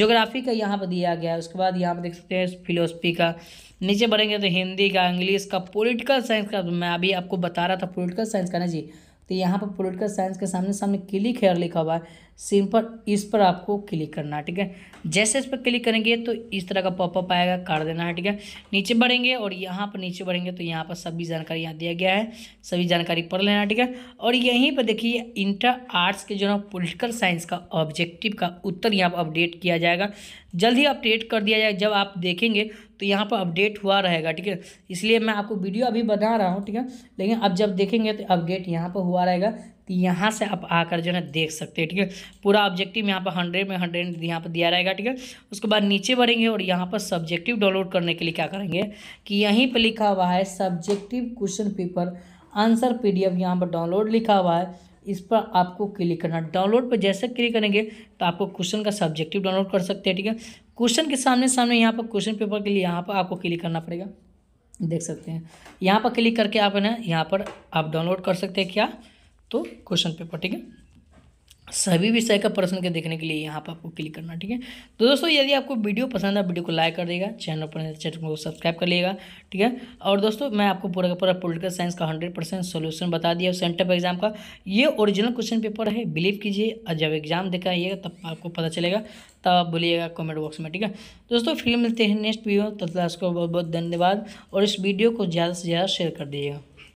ज्योग्राफी का यहाँ पर दिया गया है उसके बाद यहाँ पर देख सकते हैं फिलोसफी का नीचे बढ़ेंगे तो हिंदी का इंग्लिश का पॉलिटिकल साइंस का तो मैं अभी आपको बता रहा था पॉलिटिकल साइंस का ना जी तो यहाँ पर पोलिटिकल साइंस के सामने सामने क्लिक हेयर लिखा हुआ है सिंपल इस पर आपको क्लिक करना है ठीक है जैसे इस पर क्लिक करेंगे तो इस तरह का पॉपअप आएगा काट देना है ठीक है नीचे बढ़ेंगे और यहाँ पर नीचे बढ़ेंगे तो यहाँ पर सभी जानकारी यहाँ दिया गया है सभी जानकारी पढ़ लेना ठीक है और यहीं पर देखिए इंटर आर्ट्स के जो ना पोलिटिकल साइंस का ऑब्जेक्टिव का उत्तर यहाँ पर अपडेट किया जाएगा जल्द ही अपडेट कर दिया जाएगा जब आप देखेंगे तो यहाँ पर अपडेट हुआ रहेगा ठीक है इसलिए मैं आपको वीडियो अभी बता रहा हूँ ठीक है लेकिन अब जब देखेंगे तो अपडेट यहाँ पर हुआ रहेगा तो यहाँ से आप आकर जो है देख सकते हैं ठीक है पूरा ऑब्जेक्टिव यहाँ पर हंड्रेड में हंड्रेड यहाँ पर दिया रहेगा ठीक है उसके बाद नीचे बढ़ेंगे और यहाँ पर सब्जेक्टिव डाउनलोड करने के लिए क्या करेंगे कि यहीं पर लिखा हुआ है subjective question paper answer P D F यहाँ पर डाउनलोड लिखा हुआ है इस पर आपको क्लिक करना डाउनलोड पर जैसे क्लिक करेंगे तो आपको क्वेश्चन का सब्जेक्टिव डाउनलोड कर सकते हैं ठीक है क्वेश्चन के सामने सामने यहाँ पर क्वेश्चन पेपर के लिए यहाँ पर आपको क्लिक करना पड़ेगा देख सकते हैं यहाँ पर क्लिक करके आप है ना यहाँ पर आप डाउनलोड कर सकते हैं क्या तो क्वेश्चन पेपर ठीक है सभी विषय का प्रश्न के देखने के लिए यहाँ पर आपको क्लिक करना ठीक है तो दोस्तों यदि आपको वीडियो पसंद है वीडियो को लाइक कर देगा चैनल पर चैनल को सब्सक्राइब कर लिएगा ठीक है और दोस्तों मैं आपको पूरा का पूरा पोलिटिकल साइंस का हंड्रेड परसेंट सोल्यूशन बता दिया सेंटर पर एग्जाम का ये ओरिजिनल क्वेश्चन पेपर है बिलीव कीजिए जब एग्जाम देखा आइएगा तब आपको पता चलेगा तब आप बोलिएगा कॉमेंट बॉक्स में ठीक है दोस्तों फिर मिलते हैं नेक्स्ट वीडियो तब तक उसको बहुत बहुत धन्यवाद और इस वीडियो को ज़्यादा से ज़्यादा शेयर कर दीजिएगा